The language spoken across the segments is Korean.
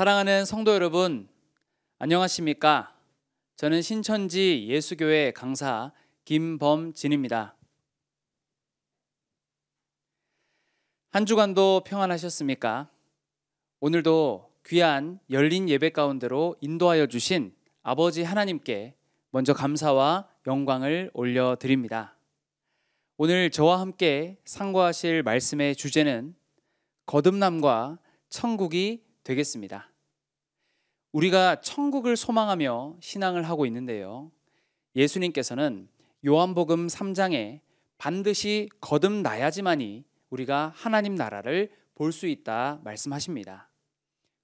사랑하는 성도 여러분, 안녕하십니까? 저는 신천지 예수교회 강사 김범진입니다. 한 주간도 평안하셨습니까? 오늘도 귀한 열린 예배 가운데로 인도하여 주신 아버지 하나님께 먼저 감사와 영광을 올려드립니다. 오늘 저와 함께 상고하실 말씀의 주제는 거듭남과 천국이 되겠습니다. 우리가 천국을 소망하며 신앙을 하고 있는데요. 예수님께서는 요한복음 3장에 반드시 거듭나야지만이 우리가 하나님 나라를 볼 수 있다 말씀하십니다.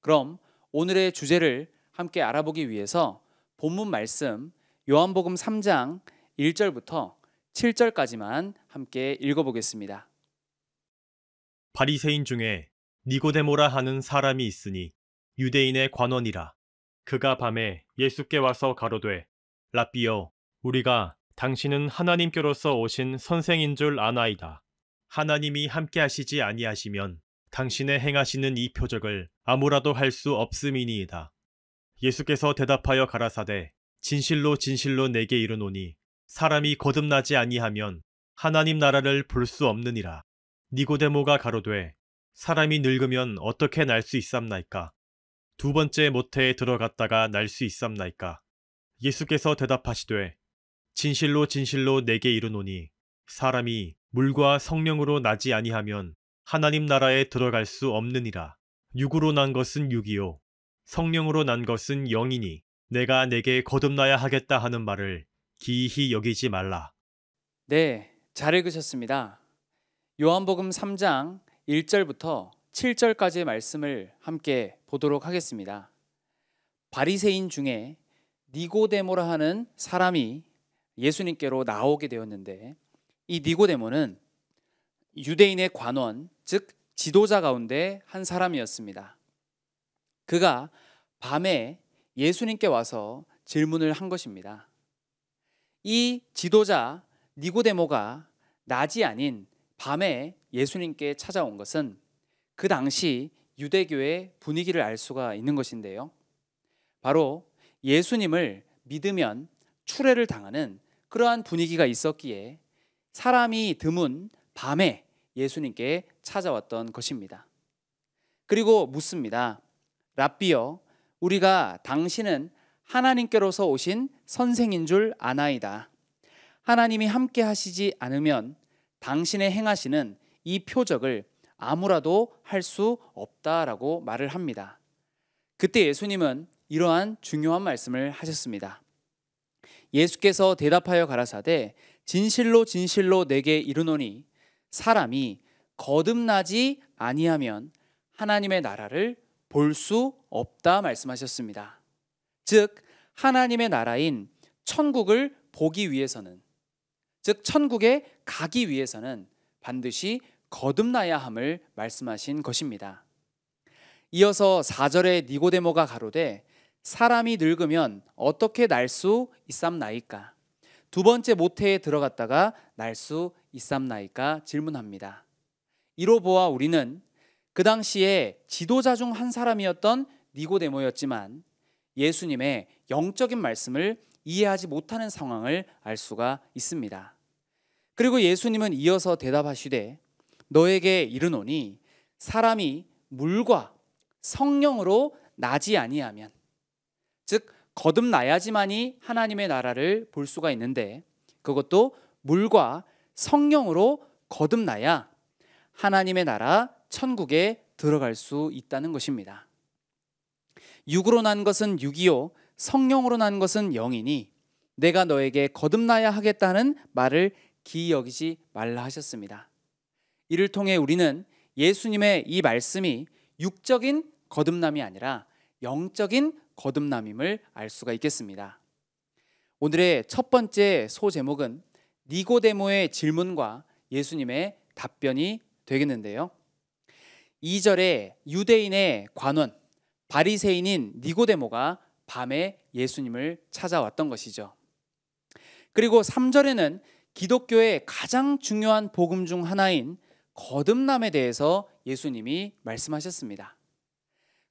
그럼 오늘의 주제를 함께 알아보기 위해서 본문 말씀 요한복음 3장 1절부터 7절까지만 함께 읽어보겠습니다. 바리새인 중에 니고데모라 하는 사람이 있으니 유대인의 관원이라 그가 밤에 예수께 와서 가로되 라비여 우리가 당신은 하나님께로서 오신 선생인 줄 아나이다. 하나님이 함께 하시지 아니하시면 당신의 행하시는 이 표적을 아무라도 할 수 없음이니이다. 예수께서 대답하여 가라사대 진실로 진실로 내게 이르노니 사람이 거듭나지 아니하면 하나님 나라를 볼 수 없느니라. 니고데모가 가로되 사람이 늙으면 어떻게 날 수 있삼나이까? 두 번째 모태에 들어갔다가 날 수 있삼나이까. 예수께서 대답하시되 진실로 진실로 내게 이르노니 사람이 물과 성령으로 나지 아니하면 하나님 나라에 들어갈 수 없느니라. 육으로 난 것은 육이요 성령으로 난 것은 영이니 내가 내게 거듭나야 하겠다 하는 말을 기이히 여기지 말라. 네, 잘 읽으셨습니다. 요한복음 3장 1절부터 7절까지의 말씀을 함께 보도록 하겠습니다. 바리새인 중에 니고데모라 하는 사람이 예수님께로 나오게 되었는데 이 니고데모는 유대인의 관원, 즉 지도자 가운데 한 사람이었습니다. 그가 밤에 예수님께 와서 질문을 한 것입니다. 이 지도자 니고데모가 낮이 아닌 밤에 예수님께 찾아온 것은 그 당시 유대교의 분위기를 알 수가 있는 것인데요. 바로 예수님을 믿으면 추례를 당하는 그러한 분위기가 있었기에 사람이 드문 밤에 예수님께 찾아왔던 것입니다. 그리고 묻습니다. 랍비여, 우리가 당신은 하나님께로서 오신 선생인 줄 아나이다. 하나님이 함께 하시지 않으면 당신의 행하시는 이 표적을 아무라도 할 수 없다라고 말을 합니다. 그때 예수님은 이러한 중요한 말씀을 하셨습니다. 예수께서 대답하여 가라사대 진실로 진실로 내게 이르노니 사람이 거듭나지 아니하면 하나님의 나라를 볼 수 없다 말씀하셨습니다. 즉 하나님의 나라인 천국을 보기 위해서는 즉 천국에 가기 위해서는 반드시 거듭나야 함을 말씀하신 것입니다. 이어서 4절에 니고데모가 가로되 사람이 늙으면 어떻게 날 수 있삼나이까? 두 번째 모태에 들어갔다가 날 수 있삼나이까 질문합니다. 이로 보아 우리는 그 당시에 지도자 중 한 사람이었던 니고데모였지만 예수님의 영적인 말씀을 이해하지 못하는 상황을 알 수가 있습니다. 그리고 예수님은 이어서 대답하시되 너에게 이르노니 사람이 물과 성령으로 나지 아니하면 즉 거듭나야지만이 하나님의 나라를 볼 수가 있는데 그것도 물과 성령으로 거듭나야 하나님의 나라 천국에 들어갈 수 있다는 것입니다. 육으로 난 것은 육이요 성령으로 난 것은 영이니 내가 너에게 거듭나야 하겠다는 말을 기여기지 말라 하셨습니다. 이를 통해 우리는 예수님의 이 말씀이 육적인 거듭남이 아니라 영적인 거듭남임을 알 수가 있겠습니다. 오늘의 첫 번째 소제목은 니고데모의 질문과 예수님의 답변이 되겠는데요. 2절에 유대인의 관원 바리새인인 니고데모가 밤에 예수님을 찾아왔던 것이죠. 그리고 3절에는 기독교의 가장 중요한 복음 중 하나인 거듭남에 대해서 예수님이 말씀하셨습니다.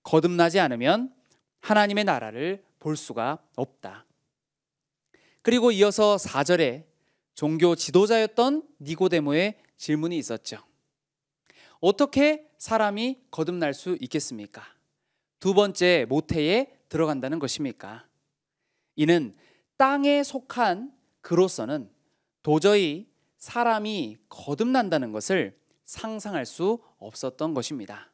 거듭나지 않으면 하나님의 나라를 볼 수가 없다. 그리고 이어서 4절에 종교 지도자였던 니고데모의 질문이 있었죠. 어떻게 사람이 거듭날 수 있겠습니까? 두 번째 모태에 들어간다는 것입니까? 이는 땅에 속한 그로서는 도저히 사람이 거듭난다는 것을 상상할 수 없었던 것입니다.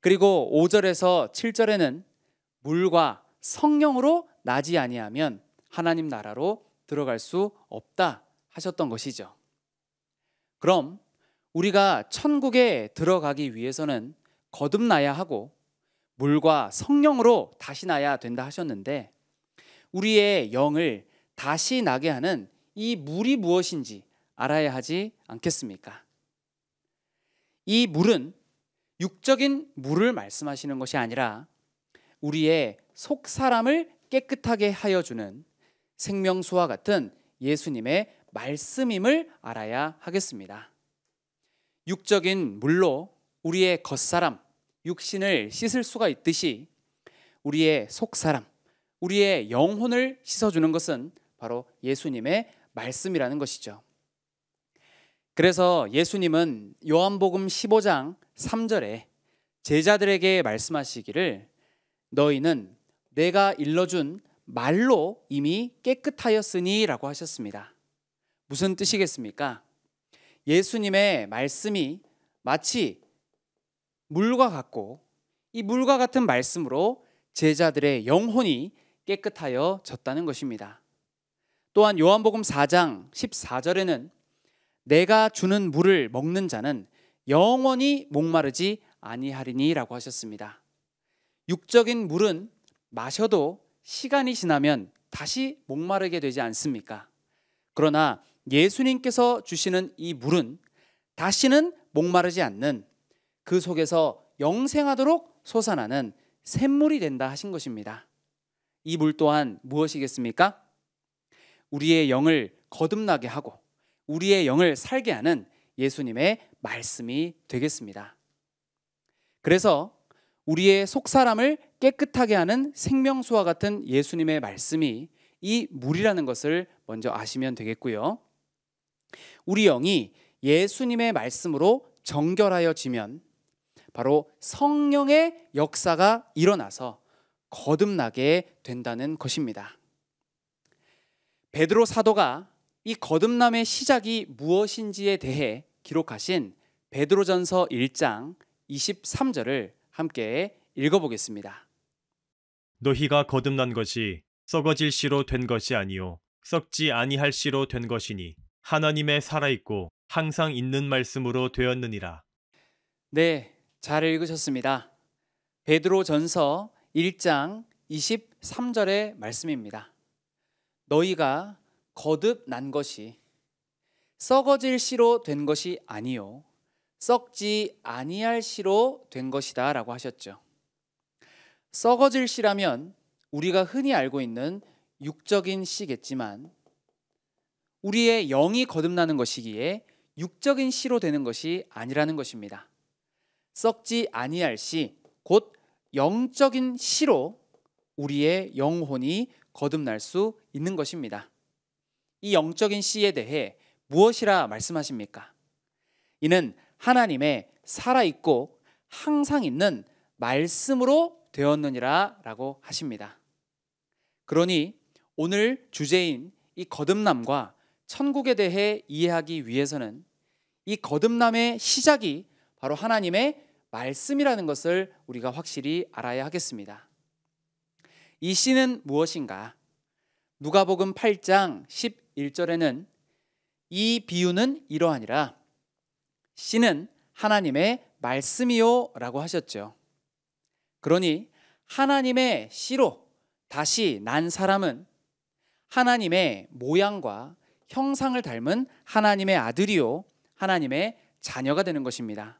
그리고 5절에서 7절에는 물과 성령으로 나지 아니하면 하나님 나라로 들어갈 수 없다 하셨던 것이죠. 그럼 우리가 천국에 들어가기 위해서는 거듭나야 하고 물과 성령으로 다시 나야 된다 하셨는데 우리의 영을 다시 나게 하는 이 물이 무엇인지 알아야 하지 않겠습니까? 이 물은 육적인 물을 말씀하시는 것이 아니라 우리의 속 사람을 깨끗하게 하여 주는 생명수와 같은 예수님의 말씀임을 알아야 하겠습니다. 육적인 물로 우리의 겉사람, 육신을 씻을 수가 있듯이 우리의 속사람, 우리의 영혼을 씻어주는 것은 바로 예수님의 말씀이라는 것이죠. 그래서 예수님은 요한복음 15장 3절에 제자들에게 말씀하시기를 너희는 내가 일러준 말로 이미 깨끗하였으니라고 하셨습니다. 무슨 뜻이겠습니까? 예수님의 말씀이 마치 물과 같고 이 물과 같은 말씀으로 제자들의 영혼이 깨끗하여 졌다는 것입니다. 또한 요한복음 4장 14절에는 내가 주는 물을 먹는 자는 영원히 목마르지 아니하리니라고 하셨습니다. 육적인 물은 마셔도 시간이 지나면 다시 목마르게 되지 않습니까? 그러나 예수님께서 주시는 이 물은 다시는 목마르지 않는 그 속에서 영생하도록 솟아나는 샘물이 된다 하신 것입니다. 이 물 또한 무엇이겠습니까? 우리의 영을 거듭나게 하고 우리의 영을 살게 하는 예수님의 말씀이 되겠습니다. 그래서 우리의 속사람을 깨끗하게 하는 생명수와 같은 예수님의 말씀이 이 물이라는 것을 먼저 아시면 되겠고요. 우리 영이 예수님의 말씀으로 정결하여지면 바로 성령의 역사가 일어나서 거듭나게 된다는 것입니다. 베드로 사도가 이 거듭남의 시작이 무엇인지에 대해 기록하신 베드로전서 1장 23절을 함께 읽어보겠습니다. 너희가 거듭난 것이 썩어질 씨로 된 것이 아니요 썩지 아니할 씨로 된 것이니 하나님의 살아있고 항상 있는 말씀으로 되었느니라. 네, 잘 읽으셨습니다. 베드로전서 1장 23절의 말씀입니다. 너희가 거듭 난 것이 썩어질 씨로 된 것이 아니요 썩지 아니할 씨로 된 것이다라고 하셨죠. 썩어질 씨라면 우리가 흔히 알고 있는 육적인 씨겠지만 우리의 영이 거듭나는 것이기에 육적인 씨로 되는 것이 아니라는 것입니다. 썩지 아니할 씨, 곧 영적인 씨로 우리의 영혼이 거듭날 수 있는 것입니다. 이 영적인 씨에 대해 무엇이라 말씀하십니까? 이는 하나님의 살아있고 항상 있는 말씀으로 되었느니라 라고 하십니다. 그러니 오늘 주제인 이 거듭남과 천국에 대해 이해하기 위해서는 이 거듭남의 시작이 바로 하나님의 말씀이라는 것을 우리가 확실히 알아야 하겠습니다. 이 씨는 무엇인가? 누가복음 8장 1절에는 이 비유는 이러하니라 씨는 하나님의 말씀이요라고 하셨죠. 그러니 하나님의 씨로 다시 난 사람은 하나님의 모양과 형상을 닮은 하나님의 아들이요 하나님의 자녀가 되는 것입니다.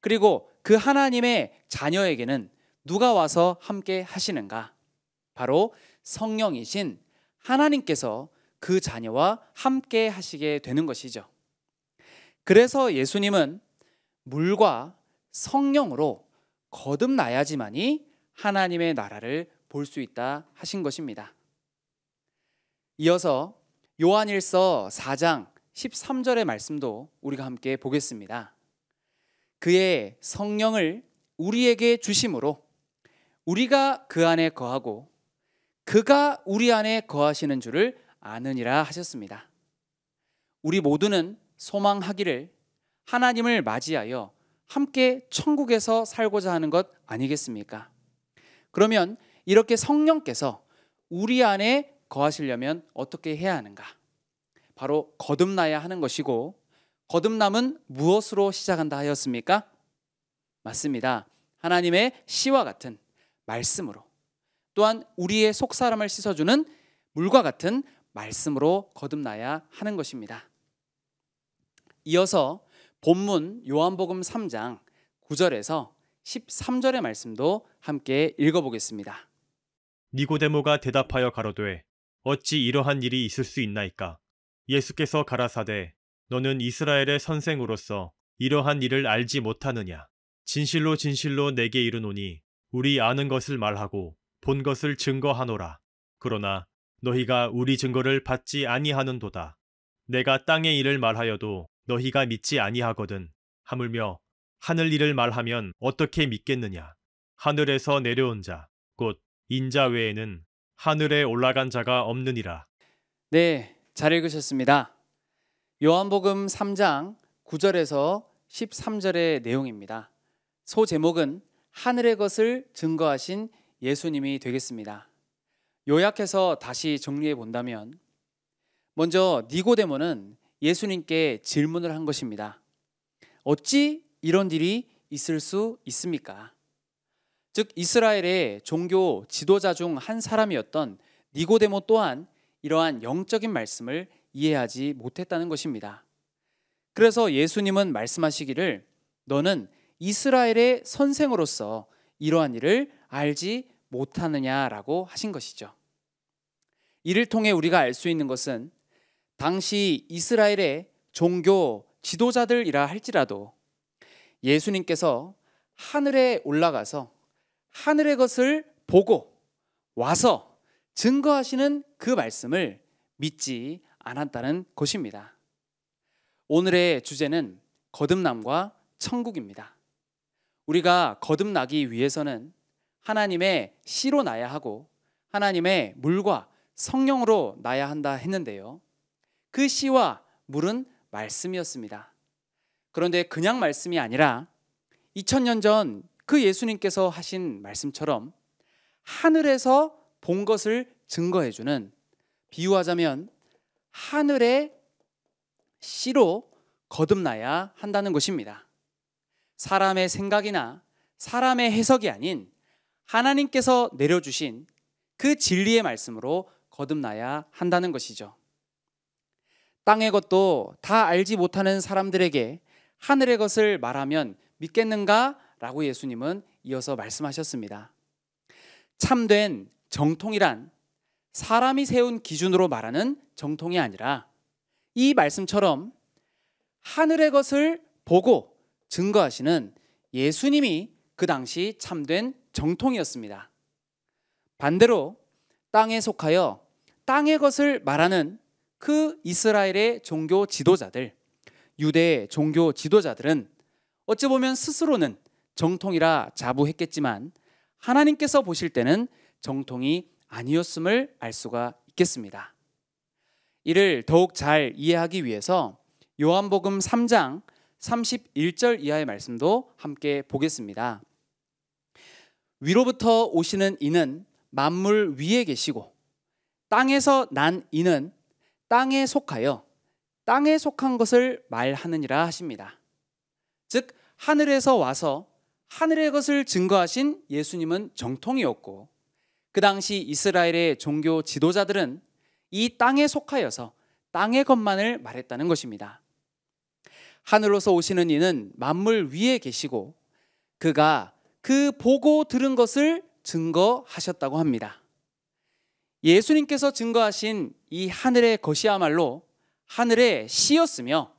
그리고 그 하나님의 자녀에게는 누가 와서 함께 하시는가? 바로 성령이신 하나님께서 그 자녀와 함께 하시게 되는 것이죠. 그래서 예수님은 물과 성령으로 거듭나야지만이 하나님의 나라를 볼 수 있다 하신 것입니다. 이어서 요한일서 4장 13절의 말씀도 우리가 함께 보겠습니다. 그의 성령을 우리에게 주심으로 우리가 그 안에 거하고 그가 우리 안에 거하시는 줄을 아느니라 하셨습니다. 우리 모두는 소망하기를 하나님을 맞이하여 함께 천국에서 살고자 하는 것 아니겠습니까? 그러면 이렇게 성령께서 우리 안에 거하시려면 어떻게 해야 하는가? 바로 거듭나야 하는 것이고 거듭남은 무엇으로 시작한다 하였습니까? 맞습니다. 하나님의 시와 같은 말씀으로 또한 우리의 속사람을 씻어주는 물과 같은 말씀으로 거듭나야 하는 것입니다. 이어서 본문 요한복음 3장 9절에서 13절의 말씀도 함께 읽어보겠습니다. 니고데모가 대답하여 가로되 어찌 이러한 일이 있을 수 있나이까 예수께서 가라사대 너는 이스라엘의 선생으로서 이러한 일을 알지 못하느냐 진실로 진실로 내게 이르노니 우리 아는 것을 말하고 본 것을 증거하노라 그러나 너희가 우리 증거를 받지 아니하는도다. 내가 땅의 일을 말하여도 너희가 믿지 아니하거든. 하물며 하늘 일을 말하면 어떻게 믿겠느냐. 하늘에서 내려온 자, 곧 인자 외에는 하늘에 올라간 자가 없느니라. 네, 잘 읽으셨습니다. 요한복음 3장 9절에서 13절의 내용입니다. 소제목은 하늘의 것을 증거하신 예수님이 되겠습니다. 요약해서 다시 정리해 본다면 먼저 니고데모는 예수님께 질문을 한 것입니다. 어찌 이런 일이 있을 수 있습니까? 즉 이스라엘의 종교 지도자 중 한 사람이었던 니고데모 또한 이러한 영적인 말씀을 이해하지 못했다는 것입니다. 그래서 예수님은 말씀하시기를 너는 이스라엘의 선생으로서 이러한 일을 알지 못하느냐라고 하신 것이죠. 이를 통해 우리가 알 수 있는 것은 당시 이스라엘의 종교 지도자들이라 할지라도 예수님께서 하늘에 올라가서 하늘의 것을 보고 와서 증거하시는 그 말씀을 믿지 않았다는 것입니다. 오늘의 주제는 거듭남과 천국입니다. 우리가 거듭나기 위해서는 하나님의 씨로 나야 하고 하나님의 물과 성령으로 나야 한다 했는데요. 그 씨와 물은 말씀이었습니다. 그런데 그냥 말씀이 아니라 2000년 전 그 예수님께서 하신 말씀처럼 하늘에서 본 것을 증거해 주는 비유하자면 하늘의 씨로 거듭나야 한다는 것입니다. 사람의 생각이나 사람의 해석이 아닌 하나님께서 내려주신 그 진리의 말씀으로 거듭나야 한다는 것이죠. 땅의 것도 다 알지 못하는 사람들에게 하늘의 것을 말하면 믿겠는가? 라고 예수님은 이어서 말씀하셨습니다. 참된 정통이란 사람이 세운 기준으로 말하는 정통이 아니라 이 말씀처럼 하늘의 것을 보고 증거하시는 예수님이 그 당시 참된 정통이었습니다. 반대로 땅에 속하여 땅의 것을 말하는 그 이스라엘의 종교 지도자들, 유대의 종교 지도자들은 어찌 보면 스스로는 정통이라 자부했겠지만 하나님께서 보실 때는 정통이 아니었음을 알 수가 있겠습니다. 이를 더욱 잘 이해하기 위해서 요한복음 3장 31절 이하의 말씀도 함께 보겠습니다. 위로부터 오시는 이는 만물 위에 계시고 땅에서 난 이는 땅에 속하여 땅에 속한 것을 말하느니라 하십니다. 즉 하늘에서 와서 하늘의 것을 증거하신 예수님은 정통이었고 그 당시 이스라엘의 종교 지도자들은 이 땅에 속하여서 땅의 것만을 말했다는 것입니다. 하늘로서 오시는 이는 만물 위에 계시고 그가 그 보고 들은 것을 증거하셨다고 합니다. 예수님께서 증거하신 이 하늘의 것이야말로 하늘의 씨였으며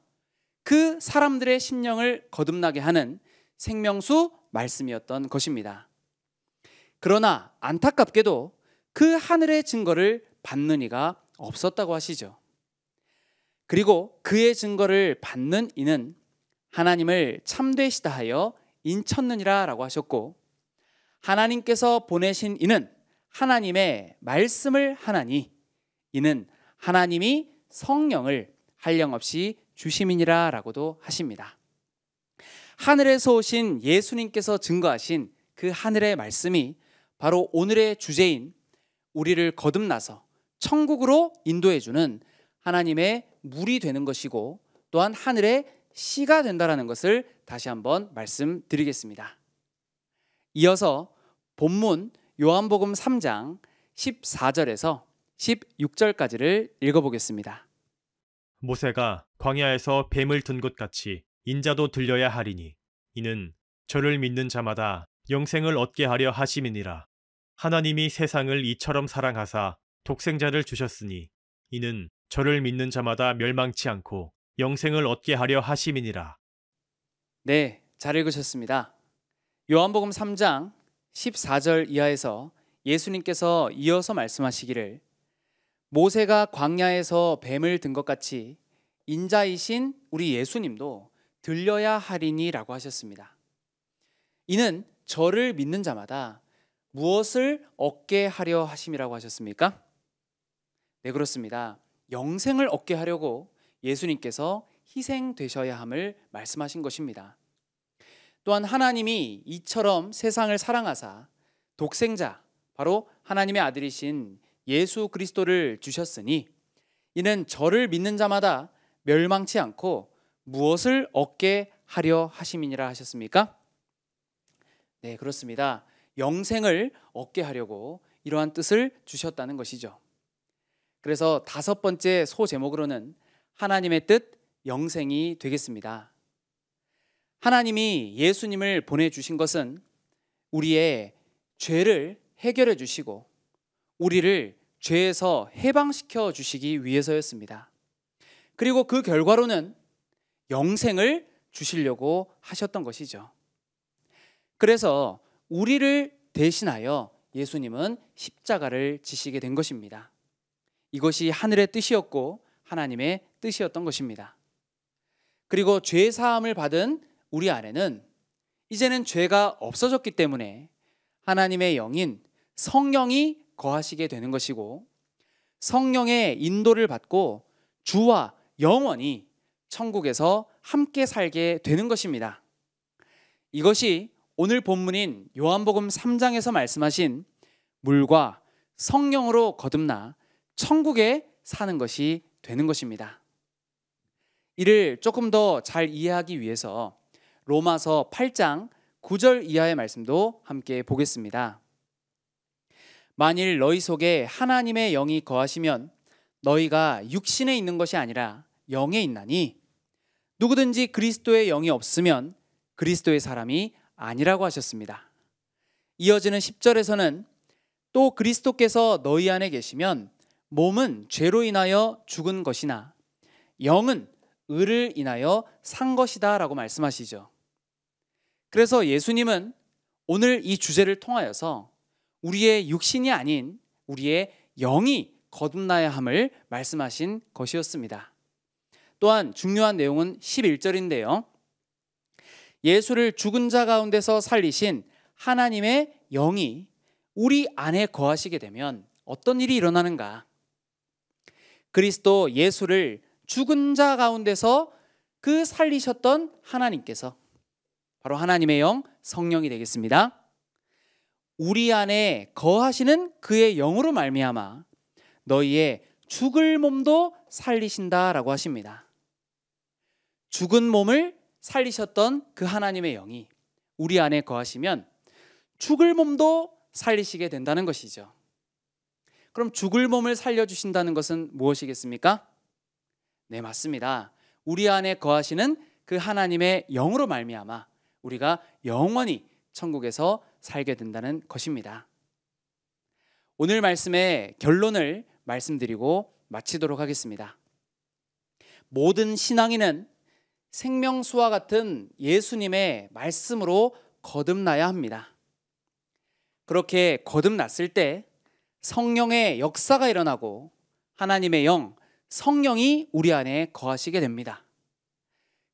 그 사람들의 심령을 거듭나게 하는 생명수 말씀이었던 것입니다. 그러나 안타깝게도 그 하늘의 증거를 받는 이가 없었다고 하시죠. 그리고 그의 증거를 받는 이는 하나님을 참되시다 하여 인천느니라라고 하셨고 하나님께서 보내신 이는 하나님의 말씀을 하나니 이는 하나님이 성령을 한량없이 주심이니라라고도 하십니다. 하늘에서 오신 예수님께서 증거하신 그 하늘의 말씀이 바로 오늘의 주제인 우리를 거듭나서 천국으로 인도해주는 하나님의 물이 되는 것이고 또한 하늘의 씨가 된다라는 것을 다시 한번 말씀드리겠습니다. 이어서 본문 요한복음 3장 14절에서 16절까지를 읽어보겠습니다. 모세가 광야에서 뱀을 든 것 같이 인자도 들려야 하리니 이는 저를 믿는 자마다 영생을 얻게 하려 하심이니라. 하나님이 세상을 이처럼 사랑하사 독생자를 주셨으니 이는 저를 믿는 자마다 멸망치 않고 영생을 얻게 하려 하심이니라. 네, 잘 읽으셨습니다. 요한복음 3장 14절 이하에서 예수님께서 이어서 말씀하시기를 모세가 광야에서 뱀을 든 것 같이 인자이신 우리 예수님도 들려야 하리니라고 하셨습니다. 이는 저를 믿는 자마다 무엇을 얻게 하려 하심이라고 하셨습니까? 네 그렇습니다. 영생을 얻게 하려고 예수님께서 희생되셔야 함을 말씀하신 것입니다. 또한 하나님이 이처럼 세상을 사랑하사 독생자 바로 하나님의 아들이신 예수 그리스도를 주셨으니 이는 저를 믿는 자마다 멸망치 않고 무엇을 얻게 하려 하심이니라 하셨습니까? 네, 그렇습니다. 영생을 얻게 하려고 이러한 뜻을 주셨다는 것이죠. 그래서 다섯 번째 소 제목으로는 하나님의 뜻, 영생이 되겠습니다. 하나님이 예수님을 보내주신 것은 우리의 죄를 해결해 주시고 우리를 죄에서 해방시켜 주시기 위해서였습니다. 그리고 그 결과로는 영생을 주시려고 하셨던 것이죠. 그래서 우리를 대신하여 예수님은 십자가를 지시게 된 것입니다. 이것이 하늘의 뜻이었고 하나님의 뜻이었던 것입니다. 그리고 죄 사함을 받은 우리 안에는 이제는 죄가 없어졌기 때문에 하나님의 영인 성령이 거하시게 되는 것이고 성령의 인도를 받고 주와 영원히 천국에서 함께 살게 되는 것입니다. 이것이 오늘 본문인 요한복음 3장에서 말씀하신 물과 성령으로 거듭나 천국에 사는 것이 되는 것입니다. 이를 조금 더 잘 이해하기 위해서 로마서 8장 9절 이하의 말씀도 함께 보겠습니다. 만일 너희 속에 하나님의 영이 거하시면 너희가 육신에 있는 것이 아니라 영에 있나니 누구든지 그리스도의 영이 없으면 그리스도의 사람이 아니라고 하셨습니다. 이어지는 10절에서는 또 그리스도께서 너희 안에 계시면 몸은 죄로 인하여 죽은 것이나 영은 을을 인하여 산 것이다라고 말씀하시죠. 그래서 예수님은 오늘 이 주제를 통하여서 우리의 육신이 아닌 우리의 영이 거듭나야 함을 말씀하신 것이었습니다. 또한 중요한 내용은 11절인데요. 예수를 죽은 자 가운데서 살리신 하나님의 영이 우리 안에 거하시게 되면 어떤 일이 일어나는가? 그리스도 예수를 죽은 자 가운데서 그 살리셨던 하나님께서 바로 하나님의 영 성령이 되겠습니다. 우리 안에 거하시는 그의 영으로 말미암아 너희의 죽을 몸도 살리신다라고 하십니다. 죽은 몸을 살리셨던 그 하나님의 영이 우리 안에 거하시면 죽을 몸도 살리시게 된다는 것이죠. 그럼 죽을 몸을 살려 주신다는 것은 무엇이겠습니까? 네, 맞습니다. 우리 안에 거하시는 그 하나님의 영으로 말미암아 우리가 영원히 천국에서 살게 된다는 것입니다. 오늘 말씀의 결론을 말씀드리고 마치도록 하겠습니다. 모든 신앙인은 생명수와 같은 예수님의 말씀으로 거듭나야 합니다. 그렇게 거듭났을 때 성령의 역사가 일어나고 하나님의 영, 성령이 우리 안에 거하시게 됩니다.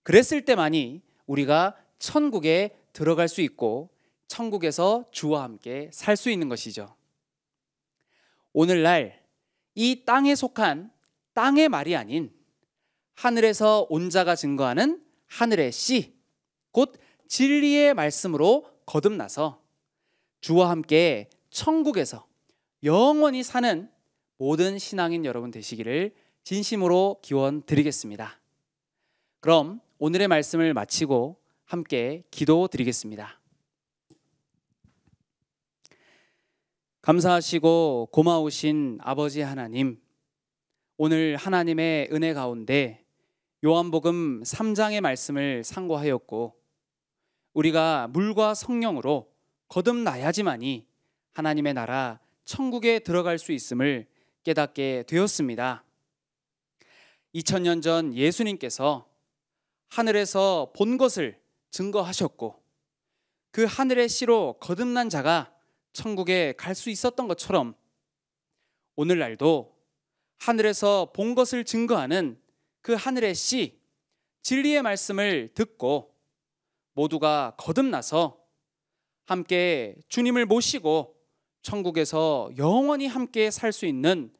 그랬을 때만이 우리가 천국에 들어갈 수 있고 천국에서 주와 함께 살 수 있는 것이죠. 오늘날 이 땅에 속한 땅의 말이 아닌 하늘에서 온 자가 증거하는 하늘의 씨, 곧 진리의 말씀으로 거듭나서 주와 함께 천국에서 영원히 사는 모든 신앙인 여러분 되시기를 진심으로 기원 드리겠습니다. 그럼 오늘의 말씀을 마치고 함께 기도 드리겠습니다. 감사하시고 고마우신 아버지 하나님, 오늘 하나님의 은혜 가운데 요한복음 3장의 말씀을 상고하였고, 우리가 물과 성령으로 거듭나야지만이 하나님의 나라 천국에 들어갈 수 있음을 깨닫게 되었습니다. 2000년 전 예수님께서 하늘에서 본 것을 증거하셨고 그 하늘의 씨로 거듭난 자가 천국에 갈 수 있었던 것처럼 오늘날도 하늘에서 본 것을 증거하는 그 하늘의 씨, 진리의 말씀을 듣고 모두가 거듭나서 함께 주님을 모시고 천국에서 영원히 함께 살 수 있는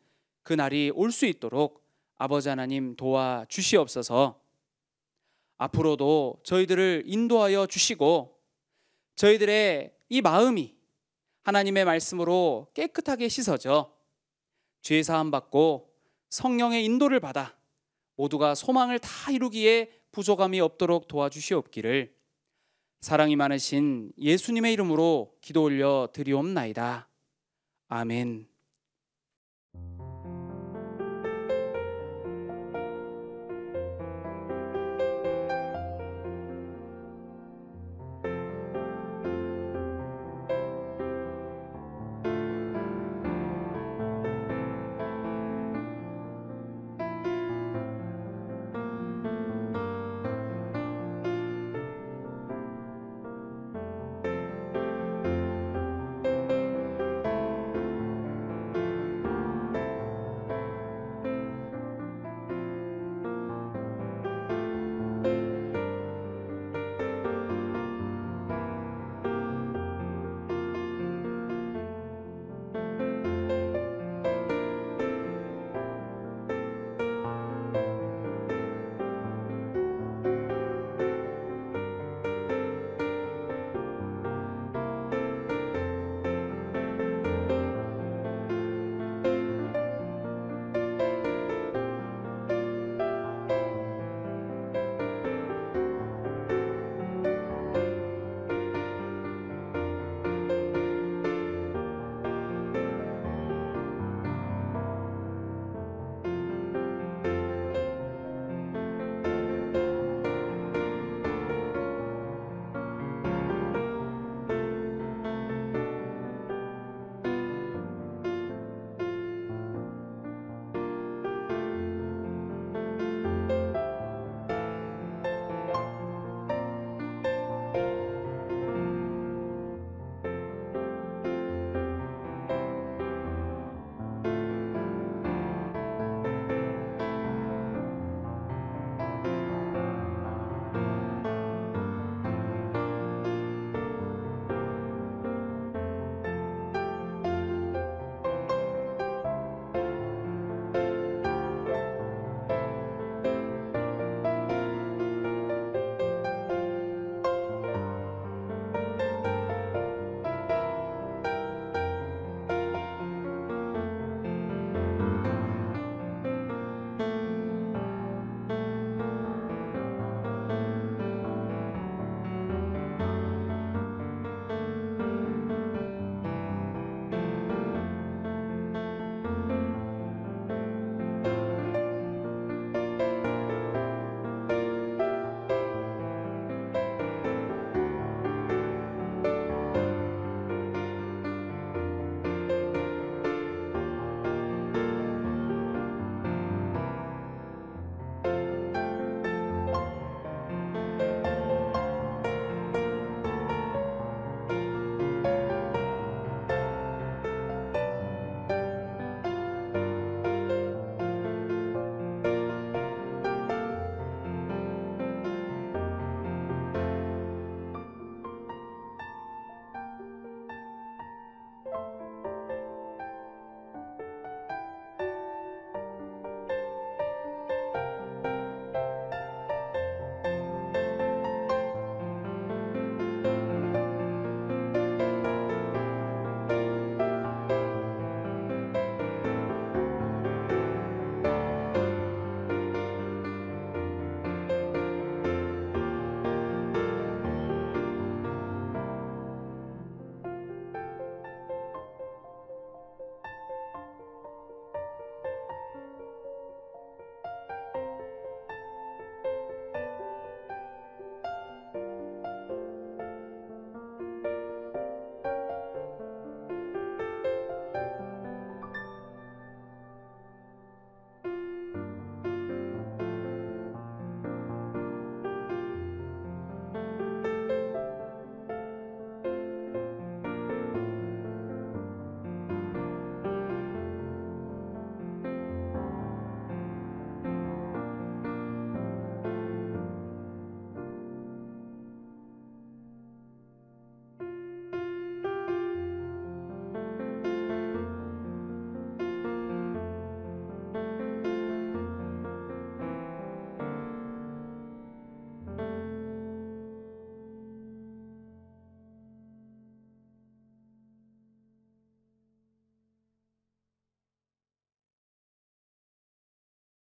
그날이 올 수 있도록 아버지 하나님 도와 주시옵소서. 앞으로도 저희들을 인도하여 주시고 저희들의 이 마음이 하나님의 말씀으로 깨끗하게 씻어져 죄 사함 받고 성령의 인도를 받아 모두가 소망을 다 이루기에 부족함이 없도록 도와주시옵기를 사랑이 많으신 예수님의 이름으로 기도 올려 드리옵나이다. 아멘.